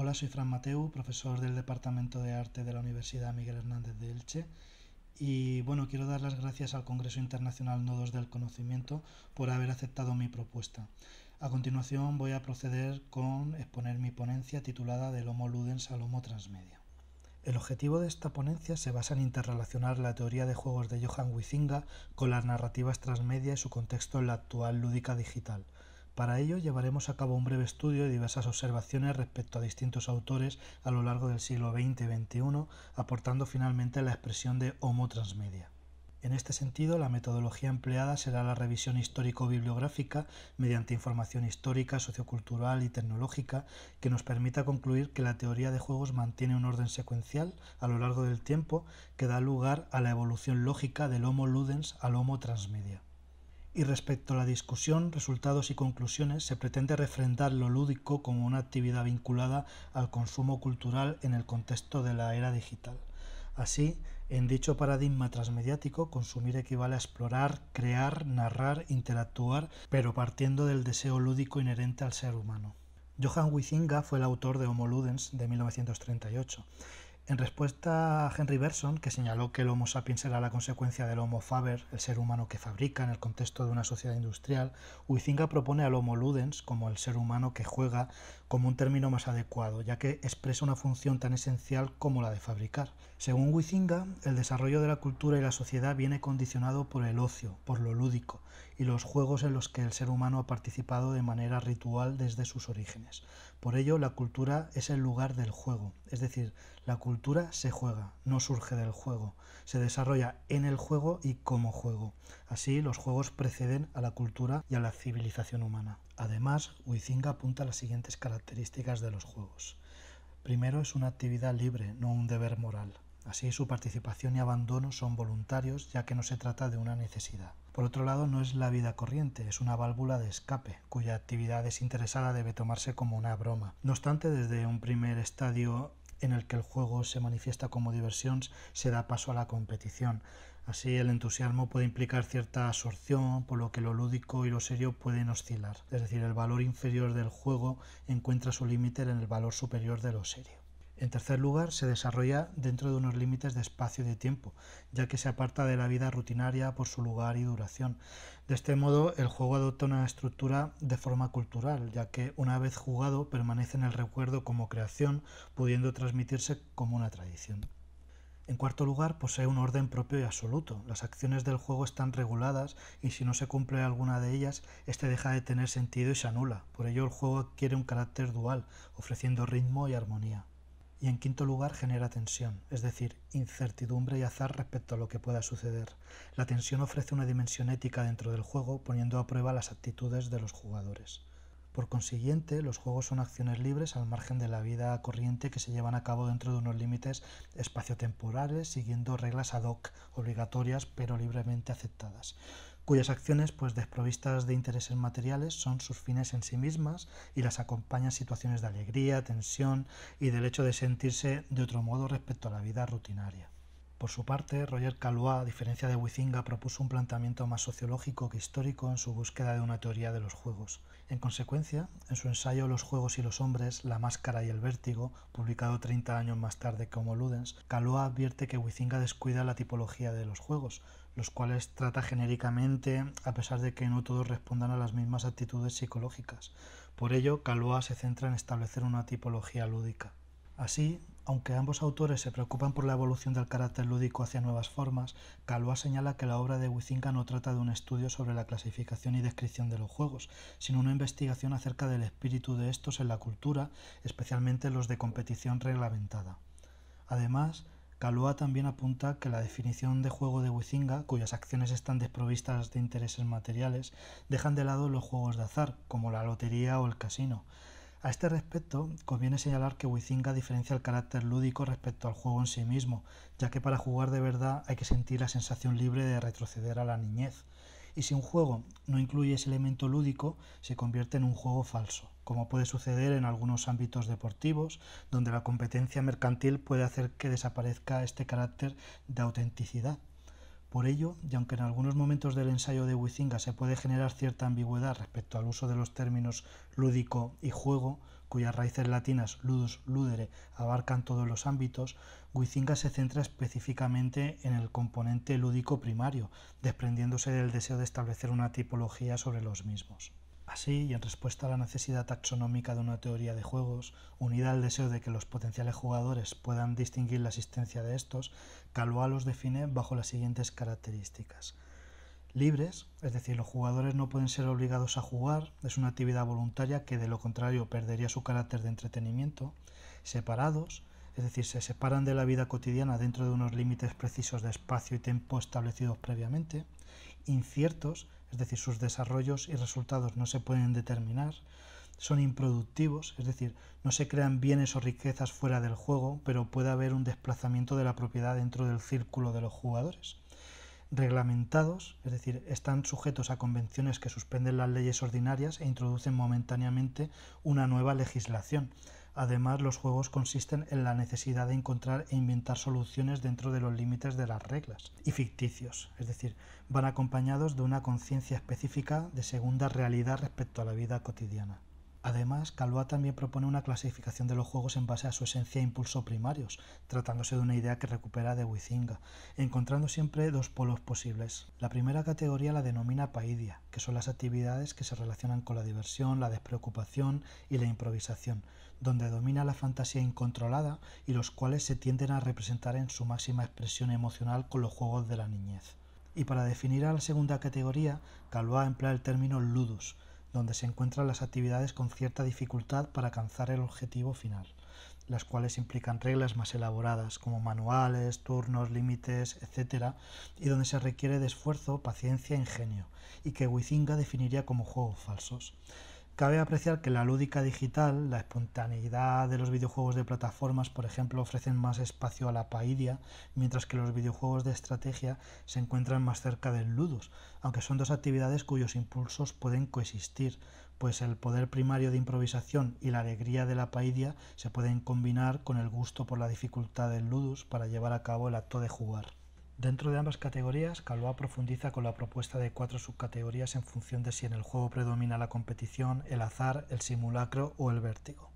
Hola, soy Fran Mateu, profesor del Departamento de Arte de la Universidad Miguel Hernández de Elche. Y bueno, quiero dar las gracias al Congreso Internacional Nodos del Conocimiento por haber aceptado mi propuesta. A continuación voy a proceder con exponer mi ponencia titulada Del Homo Ludens al Homo Transmedia. El objetivo de esta ponencia se basa en interrelacionar la teoría de juegos de Johan Huizinga con las narrativas transmedia y su contexto en la actual lúdica digital – para ello llevaremos a cabo un breve estudio y diversas observaciones respecto a distintos autores a lo largo del siglo XX y XXI, aportando finalmente la expresión de homo transmedia. En este sentido, la metodología empleada será la revisión histórico-bibliográfica mediante información histórica, sociocultural y tecnológica que nos permita concluir que la teoría de juegos mantiene un orden secuencial a lo largo del tiempo que da lugar a la evolución lógica del Homo ludens al Homo transmedia y respecto a la discusión, resultados y conclusiones, se pretende refrendar lo lúdico como una actividad vinculada al consumo cultural en el contexto de la era digital. Así, en dicho paradigma transmediático, consumir equivale a explorar, crear, narrar, interactuar, pero partiendo del deseo lúdico inherente al ser humano. Johann Huizinga fue el autor de Homo Ludens de 1938 en respuesta a Henry Berson, que señaló que el Homo sapiens era la consecuencia del Homo faber, el ser humano que fabrica en el contexto de una sociedad industrial, Huizinga propone al Homo ludens como el ser humano que juega como un término más adecuado, ya que expresa una función tan esencial como la de fabricar. Según Huizinga, el desarrollo de la cultura y la sociedad viene condicionado por el ocio, por lo lúdico, y los juegos en los que el ser humano ha participado de manera ritual desde sus orígenes. Por ello, la cultura es el lugar del juego, es decir, la cultura se juega, no surge del juego, se desarrolla en el juego y como juego. Así, los juegos preceden a la cultura y a la civilización humana. Además, Huizinga apunta a las siguientes características de los juegos. Primero, es una actividad libre, no un deber moral. Así, su participación y abandono son voluntarios, ya que no se trata de una necesidad. Por otro lado, no es la vida corriente, es una válvula de escape, cuya actividad desinteresada debe tomarse como una broma. No obstante, desde un primer estadio en el que el juego se manifiesta como diversión, se da paso a la competición. Así el entusiasmo puede implicar cierta absorción, por lo que lo lúdico y lo serio pueden oscilar. Es decir, el valor inferior del juego encuentra su límite en el valor superior de lo serio. En tercer lugar, se desarrolla dentro de unos límites de espacio y de tiempo, ya que se aparta de la vida rutinaria por su lugar y duración. De este modo, el juego adopta una estructura de forma cultural, ya que una vez jugado permanece en el recuerdo como creación, pudiendo transmitirse como una tradición. En cuarto lugar, posee un orden propio y absoluto. Las acciones del juego están reguladas y si no se cumple alguna de ellas, este deja de tener sentido y se anula. Por ello, el juego adquiere un carácter dual, ofreciendo ritmo y armonía. Y en quinto lugar genera tensión, es decir, incertidumbre y azar respecto a lo que pueda suceder. La tensión ofrece una dimensión ética dentro del juego poniendo a prueba las actitudes de los jugadores. Por consiguiente, los juegos son acciones libres al margen de la vida corriente que se llevan a cabo dentro de unos límites espaciotemporales siguiendo reglas ad hoc, obligatorias pero libremente aceptadas cuyas acciones, pues desprovistas de intereses materiales, son sus fines en sí mismas y las acompañan situaciones de alegría, tensión y del hecho de sentirse de otro modo respecto a la vida rutinaria. Por su parte, Roger Calois, a diferencia de Huizinga, propuso un planteamiento más sociológico que histórico en su búsqueda de una teoría de los juegos. En consecuencia, en su ensayo Los juegos y los hombres, la máscara y el vértigo, publicado 30 años más tarde como Ludens, Calois advierte que Huizinga descuida la tipología de los juegos, los cuales trata genéricamente a pesar de que no todos respondan a las mismas actitudes psicológicas. Por ello, Caloa se centra en establecer una tipología lúdica. Así, aunque ambos autores se preocupan por la evolución del carácter lúdico hacia nuevas formas, Caloa señala que la obra de Huizinga no trata de un estudio sobre la clasificación y descripción de los juegos, sino una investigación acerca del espíritu de estos en la cultura, especialmente los de competición reglamentada. Además, Kalua también apunta que la definición de juego de Wizinga, cuyas acciones están desprovistas de intereses materiales, dejan de lado los juegos de azar, como la lotería o el casino. A este respecto, conviene señalar que Wizinga diferencia el carácter lúdico respecto al juego en sí mismo, ya que para jugar de verdad hay que sentir la sensación libre de retroceder a la niñez y si un juego no incluye ese elemento lúdico, se convierte en un juego falso, como puede suceder en algunos ámbitos deportivos, donde la competencia mercantil puede hacer que desaparezca este carácter de autenticidad. Por ello, y aunque en algunos momentos del ensayo de Huizinga se puede generar cierta ambigüedad respecto al uso de los términos lúdico y juego, cuyas raíces latinas ludus ludere abarcan todos los ámbitos, Huizinga se centra específicamente en el componente lúdico primario, desprendiéndose del deseo de establecer una tipología sobre los mismos. Así, y en respuesta a la necesidad taxonómica de una teoría de juegos, unida al deseo de que los potenciales jugadores puedan distinguir la existencia de estos, Calois los define bajo las siguientes características libres, es decir, los jugadores no pueden ser obligados a jugar, es una actividad voluntaria que de lo contrario perdería su carácter de entretenimiento, separados, es decir, se separan de la vida cotidiana dentro de unos límites precisos de espacio y tiempo establecidos previamente, inciertos, es decir, sus desarrollos y resultados no se pueden determinar, son improductivos, es decir, no se crean bienes o riquezas fuera del juego, pero puede haber un desplazamiento de la propiedad dentro del círculo de los jugadores reglamentados, es decir, están sujetos a convenciones que suspenden las leyes ordinarias e introducen momentáneamente una nueva legislación. Además, los juegos consisten en la necesidad de encontrar e inventar soluciones dentro de los límites de las reglas y ficticios, es decir, van acompañados de una conciencia específica de segunda realidad respecto a la vida cotidiana. Además, calvo también propone una clasificación de los juegos en base a su esencia e impulso primarios, tratándose de una idea que recupera de Huizinga, encontrando siempre dos polos posibles. La primera categoría la denomina paidia, que son las actividades que se relacionan con la diversión, la despreocupación y la improvisación, donde domina la fantasía incontrolada y los cuales se tienden a representar en su máxima expresión emocional con los juegos de la niñez. Y para definir a la segunda categoría, Calva emplea el término ludus, donde se encuentran las actividades con cierta dificultad para alcanzar el objetivo final, las cuales implican reglas más elaboradas, como manuales, turnos, límites, etc., y donde se requiere de esfuerzo, paciencia e ingenio, y que Huizinga definiría como juegos falsos. Cabe apreciar que la lúdica digital, la espontaneidad de los videojuegos de plataformas, por ejemplo, ofrecen más espacio a la paidia, mientras que los videojuegos de estrategia se encuentran más cerca del ludus, aunque son dos actividades cuyos impulsos pueden coexistir, pues el poder primario de improvisación y la alegría de la paidia se pueden combinar con el gusto por la dificultad del ludus para llevar a cabo el acto de jugar. Dentro de ambas categorías, Calvoa profundiza con la propuesta de cuatro subcategorías en función de si en el juego predomina la competición, el azar, el simulacro o el vértigo.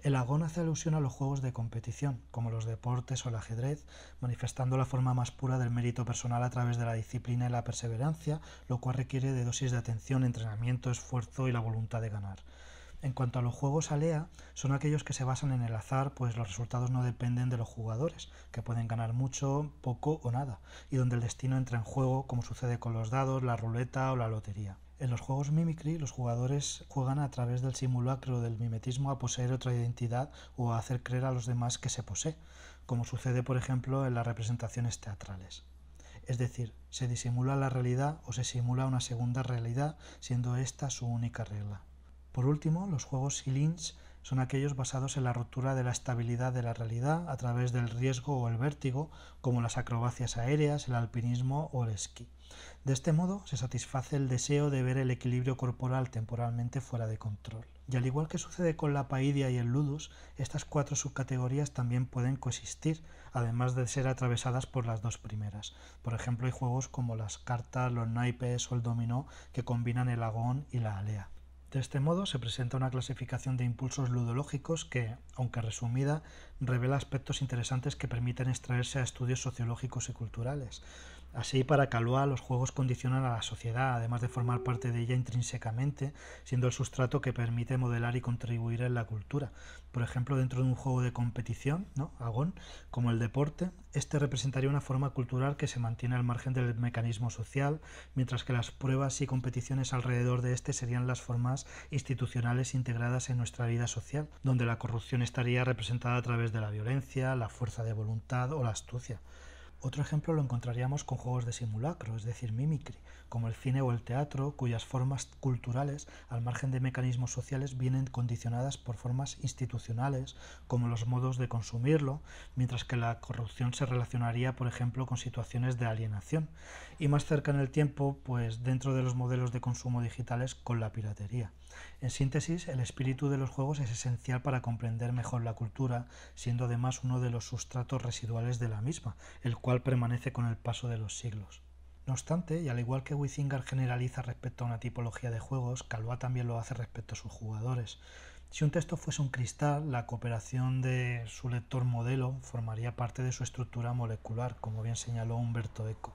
El agón hace alusión a los juegos de competición, como los deportes o el ajedrez, manifestando la forma más pura del mérito personal a través de la disciplina y la perseverancia, lo cual requiere de dosis de atención, entrenamiento, esfuerzo y la voluntad de ganar. En cuanto a los juegos Alea, son aquellos que se basan en el azar, pues los resultados no dependen de los jugadores, que pueden ganar mucho, poco o nada, y donde el destino entra en juego, como sucede con los dados, la ruleta o la lotería. En los juegos Mimicry, los jugadores juegan a través del simulacro del mimetismo a poseer otra identidad o a hacer creer a los demás que se posee, como sucede, por ejemplo, en las representaciones teatrales. Es decir, se disimula la realidad o se simula una segunda realidad, siendo esta su única regla. Por último, los juegos Silins son aquellos basados en la ruptura de la estabilidad de la realidad a través del riesgo o el vértigo, como las acrobacias aéreas, el alpinismo o el esquí. De este modo se satisface el deseo de ver el equilibrio corporal temporalmente fuera de control. Y al igual que sucede con la paidia y el ludus, estas cuatro subcategorías también pueden coexistir, además de ser atravesadas por las dos primeras. Por ejemplo, hay juegos como las cartas, los naipes o el dominó que combinan el agón y la alea. De este modo se presenta una clasificación de impulsos ludológicos que, aunque resumida, revela aspectos interesantes que permiten extraerse a estudios sociológicos y culturales, Así, para Calois, los juegos condicionan a la sociedad, además de formar parte de ella intrínsecamente, siendo el sustrato que permite modelar y contribuir en la cultura. Por ejemplo, dentro de un juego de competición, Agón, como el deporte, este representaría una forma cultural que se mantiene al margen del mecanismo social, mientras que las pruebas y competiciones alrededor de este serían las formas institucionales integradas en nuestra vida social, donde la corrupción estaría representada a través de la violencia, la fuerza de voluntad o la astucia. Otro ejemplo lo encontraríamos con juegos de simulacro, es decir, mimicry, como el cine o el teatro, cuyas formas culturales, al margen de mecanismos sociales, vienen condicionadas por formas institucionales, como los modos de consumirlo, mientras que la corrupción se relacionaría, por ejemplo, con situaciones de alienación, y más cerca en el tiempo, pues dentro de los modelos de consumo digitales, con la piratería. En síntesis, el espíritu de los juegos es esencial para comprender mejor la cultura, siendo además uno de los sustratos residuales de la misma, el cual permanece con el paso de los siglos. No obstante, y al igual que Withingar generaliza respecto a una tipología de juegos, Calva también lo hace respecto a sus jugadores. Si un texto fuese un cristal, la cooperación de su lector modelo formaría parte de su estructura molecular, como bien señaló Humberto Eco.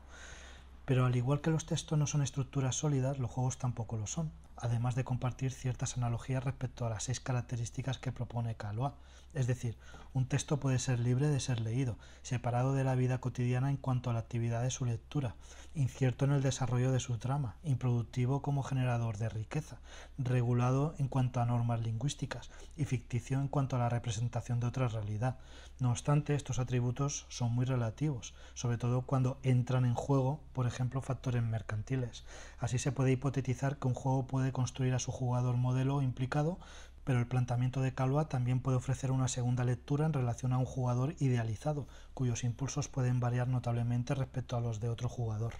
Pero al igual que los textos no son estructuras sólidas, los juegos tampoco lo son además de compartir ciertas analogías respecto a las seis características que propone Calois. Es decir, un texto puede ser libre de ser leído, separado de la vida cotidiana en cuanto a la actividad de su lectura, incierto en el desarrollo de su trama, improductivo como generador de riqueza, regulado en cuanto a normas lingüísticas y ficticio en cuanto a la representación de otra realidad. No obstante, estos atributos son muy relativos, sobre todo cuando entran en juego, por ejemplo, factores mercantiles. Así se puede hipotetizar que un juego puede construir a su jugador modelo implicado, pero el planteamiento de Calva también puede ofrecer una segunda lectura en relación a un jugador idealizado, cuyos impulsos pueden variar notablemente respecto a los de otro jugador.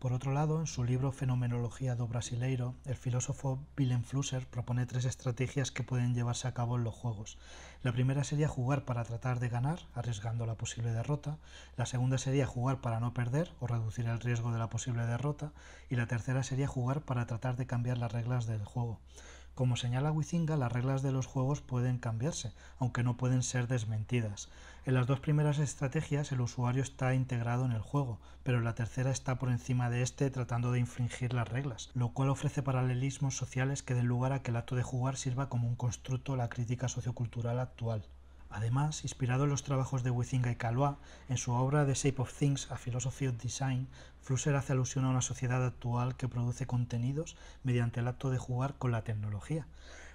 Por otro lado, en su libro Fenomenología do Brasileiro, el filósofo Willem Flusser propone tres estrategias que pueden llevarse a cabo en los juegos. La primera sería jugar para tratar de ganar, arriesgando la posible derrota. La segunda sería jugar para no perder o reducir el riesgo de la posible derrota. Y la tercera sería jugar para tratar de cambiar las reglas del juego. Como señala Wizinga, las reglas de los juegos pueden cambiarse, aunque no pueden ser desmentidas. En las dos primeras estrategias el usuario está integrado en el juego, pero la tercera está por encima de este tratando de infringir las reglas, lo cual ofrece paralelismos sociales que den lugar a que el acto de jugar sirva como un constructo a la crítica sociocultural actual. Además, inspirado en los trabajos de Huizinga y Calois, en su obra The Shape of Things, A Philosophy of Design, Flusser hace alusión a una sociedad actual que produce contenidos mediante el acto de jugar con la tecnología,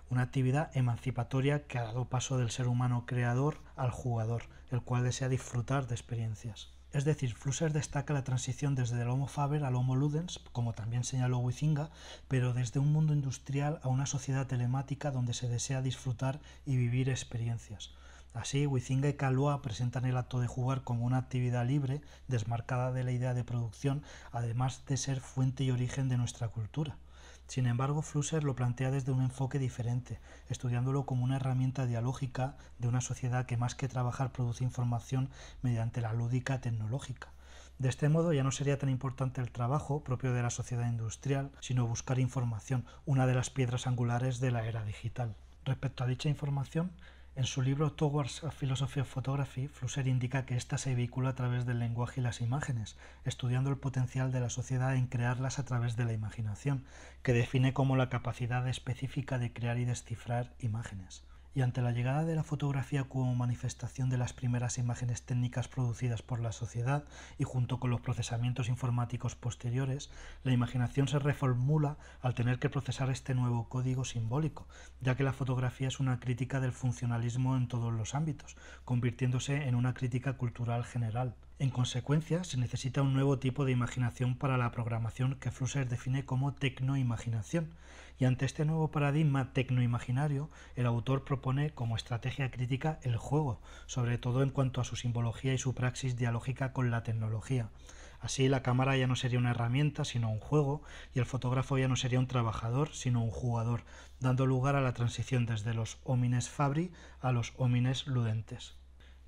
una actividad emancipatoria que ha dado paso del ser humano creador al jugador, el cual desea disfrutar de experiencias. Es decir, Flusser destaca la transición desde el Homo Faber al Homo Ludens, como también señaló Huizinga, pero desde un mundo industrial a una sociedad telemática donde se desea disfrutar y vivir experiencias. Así, Huizinga y Calúa presentan el acto de jugar como una actividad libre, desmarcada de la idea de producción, además de ser fuente y origen de nuestra cultura. Sin embargo, Flusser lo plantea desde un enfoque diferente, estudiándolo como una herramienta dialógica de una sociedad que más que trabajar produce información mediante la lúdica tecnológica. De este modo ya no sería tan importante el trabajo propio de la sociedad industrial, sino buscar información, una de las piedras angulares de la era digital. Respecto a dicha información, en su libro Towards a Philosophy of Photography, Flusser indica que ésta se vehicula a través del lenguaje y las imágenes, estudiando el potencial de la sociedad en crearlas a través de la imaginación, que define como la capacidad específica de crear y descifrar imágenes y ante la llegada de la fotografía como manifestación de las primeras imágenes técnicas producidas por la sociedad y junto con los procesamientos informáticos posteriores, la imaginación se reformula al tener que procesar este nuevo código simbólico, ya que la fotografía es una crítica del funcionalismo en todos los ámbitos, convirtiéndose en una crítica cultural general. En consecuencia, se necesita un nuevo tipo de imaginación para la programación que Flusser define como tecnoimaginación, y ante este nuevo paradigma tecnoimaginario, el autor propone como estrategia crítica el juego, sobre todo en cuanto a su simbología y su praxis dialógica con la tecnología. Así la cámara ya no sería una herramienta, sino un juego, y el fotógrafo ya no sería un trabajador, sino un jugador, dando lugar a la transición desde los homines fabri a los homines ludentes.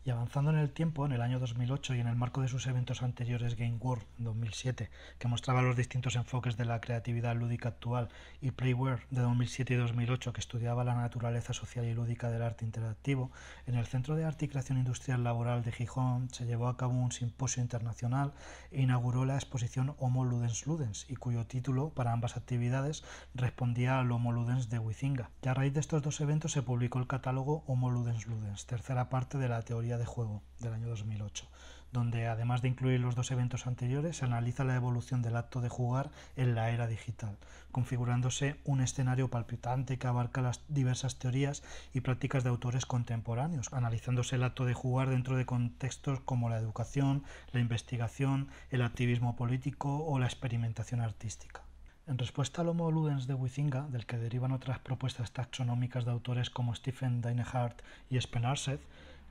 Y avanzando en el tiempo, en el año 2008 y en el marco de sus eventos anteriores Game World 2007, que mostraba los distintos enfoques de la creatividad lúdica actual, y Playware de 2007 y 2008, que estudiaba la naturaleza social y lúdica del arte interactivo, en el Centro de Arte y Creación Industrial Laboral de Gijón se llevó a cabo un simposio internacional e inauguró la exposición Homo Ludens Ludens, y cuyo título para ambas actividades respondía al Homo Ludens de Huizinga. Y a raíz de estos dos eventos se publicó el catálogo Homo Ludens Ludens, tercera parte de la teoría de juego del año 2008, donde además de incluir los dos eventos anteriores, se analiza la evolución del acto de jugar en la era digital, configurándose un escenario palpitante que abarca las diversas teorías y prácticas de autores contemporáneos, analizándose el acto de jugar dentro de contextos como la educación, la investigación, el activismo político o la experimentación artística. En respuesta al Homo Ludens de Huizinga, del que derivan otras propuestas taxonómicas de autores como Stephen Dinehart y Spenarseth,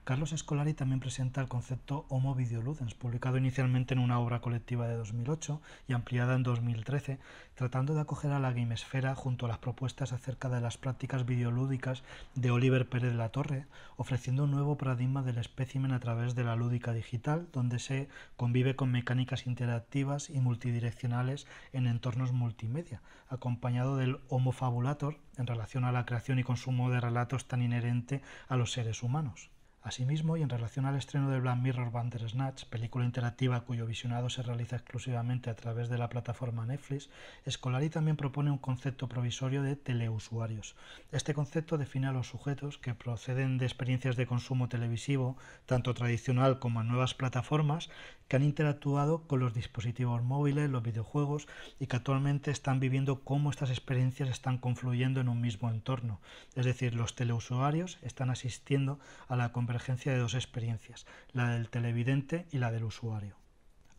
Carlos Escolari también presenta el concepto Homo Videoludens, publicado inicialmente en una obra colectiva de 2008 y ampliada en 2013, tratando de acoger a la gamesfera junto a las propuestas acerca de las prácticas videolúdicas de Oliver Pérez de la Torre, ofreciendo un nuevo paradigma del espécimen a través de la lúdica digital, donde se convive con mecánicas interactivas y multidireccionales en entornos multimedia, acompañado del Homo Fabulator en relación a la creación y consumo de relatos tan inherente a los seres humanos. Asimismo, y en relación al estreno de Black Mirror Bandersnatch, película interactiva cuyo visionado se realiza exclusivamente a través de la plataforma Netflix, Escolari también propone un concepto provisorio de teleusuarios. Este concepto define a los sujetos que proceden de experiencias de consumo televisivo, tanto tradicional como en nuevas plataformas, que han interactuado con los dispositivos móviles, los videojuegos y que actualmente están viviendo cómo estas experiencias están confluyendo en un mismo entorno. Es decir, los teleusuarios están asistiendo a la convergencia de dos experiencias, la del televidente y la del usuario.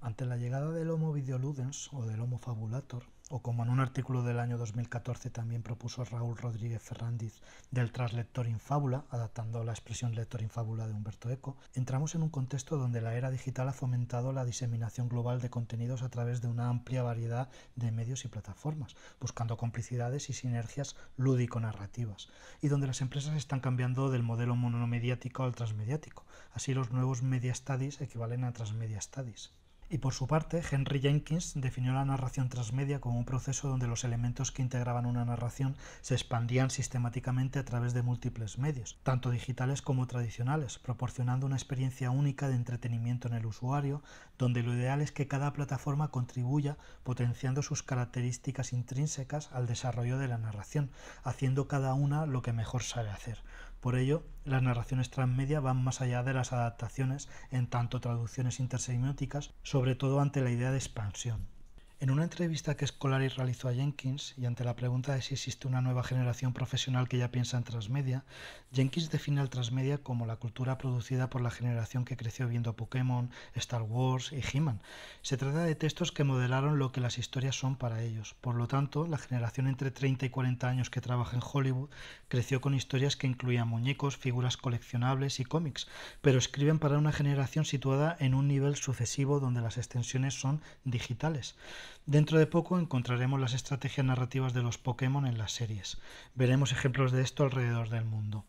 Ante la llegada del Homo videoludens o del Homo fabulator, o como en un artículo del año 2014 también propuso Raúl Rodríguez Ferrandiz del traslector infábula, adaptando la expresión lector infábula de Humberto Eco, entramos en un contexto donde la era digital ha fomentado la diseminación global de contenidos a través de una amplia variedad de medios y plataformas, buscando complicidades y sinergias lúdico-narrativas, y donde las empresas están cambiando del modelo monomediático al transmediático. Así los nuevos media studies equivalen a transmedia studies. Y por su parte, Henry Jenkins definió la narración transmedia como un proceso donde los elementos que integraban una narración se expandían sistemáticamente a través de múltiples medios, tanto digitales como tradicionales, proporcionando una experiencia única de entretenimiento en el usuario, donde lo ideal es que cada plataforma contribuya potenciando sus características intrínsecas al desarrollo de la narración, haciendo cada una lo que mejor sabe hacer por ello, las narraciones transmedia van más allá de las adaptaciones en tanto traducciones intersemióticas, sobre todo ante la idea de expansión. En una entrevista que Scolari realizó a Jenkins y ante la pregunta de si existe una nueva generación profesional que ya piensa en transmedia, Jenkins define al transmedia como la cultura producida por la generación que creció viendo Pokémon, Star Wars y He-Man. Se trata de textos que modelaron lo que las historias son para ellos. Por lo tanto, la generación entre 30 y 40 años que trabaja en Hollywood creció con historias que incluían muñecos, figuras coleccionables y cómics, pero escriben para una generación situada en un nivel sucesivo donde las extensiones son digitales. Dentro de poco encontraremos las estrategias narrativas de los Pokémon en las series. Veremos ejemplos de esto alrededor del mundo.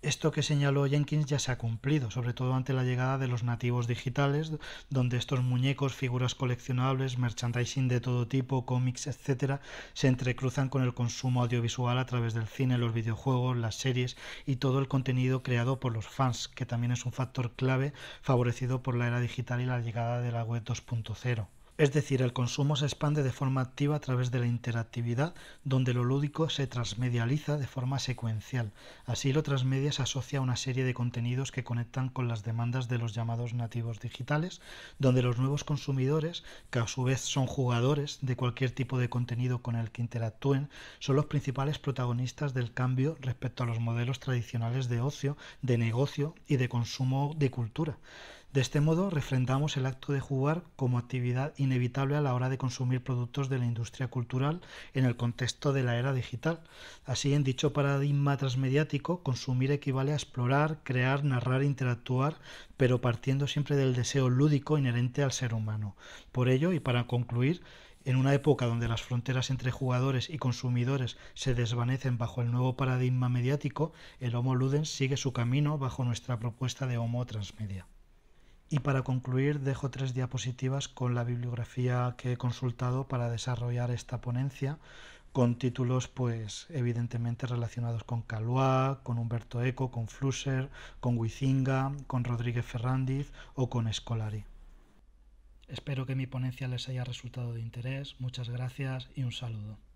Esto que señaló Jenkins ya se ha cumplido, sobre todo ante la llegada de los nativos digitales, donde estos muñecos, figuras coleccionables, merchandising de todo tipo, cómics, etc., se entrecruzan con el consumo audiovisual a través del cine, los videojuegos, las series y todo el contenido creado por los fans, que también es un factor clave favorecido por la era digital y la llegada de la web 2.0. Es decir, el consumo se expande de forma activa a través de la interactividad, donde lo lúdico se transmedializa de forma secuencial. Así, lo transmedia se asocia a una serie de contenidos que conectan con las demandas de los llamados nativos digitales, donde los nuevos consumidores, que a su vez son jugadores de cualquier tipo de contenido con el que interactúen, son los principales protagonistas del cambio respecto a los modelos tradicionales de ocio, de negocio y de consumo de cultura. De este modo, refrendamos el acto de jugar como actividad inevitable a la hora de consumir productos de la industria cultural en el contexto de la era digital. Así, en dicho paradigma transmediático, consumir equivale a explorar, crear, narrar, interactuar, pero partiendo siempre del deseo lúdico inherente al ser humano. Por ello, y para concluir, en una época donde las fronteras entre jugadores y consumidores se desvanecen bajo el nuevo paradigma mediático, el Homo Ludens sigue su camino bajo nuestra propuesta de Homo Transmedia. Y para concluir, dejo tres diapositivas con la bibliografía que he consultado para desarrollar esta ponencia, con títulos, pues, evidentemente relacionados con Calois, con Humberto Eco, con Flusser, con Huizinga, con Rodríguez Ferrandiz o con Escolari. Espero que mi ponencia les haya resultado de interés. Muchas gracias y un saludo.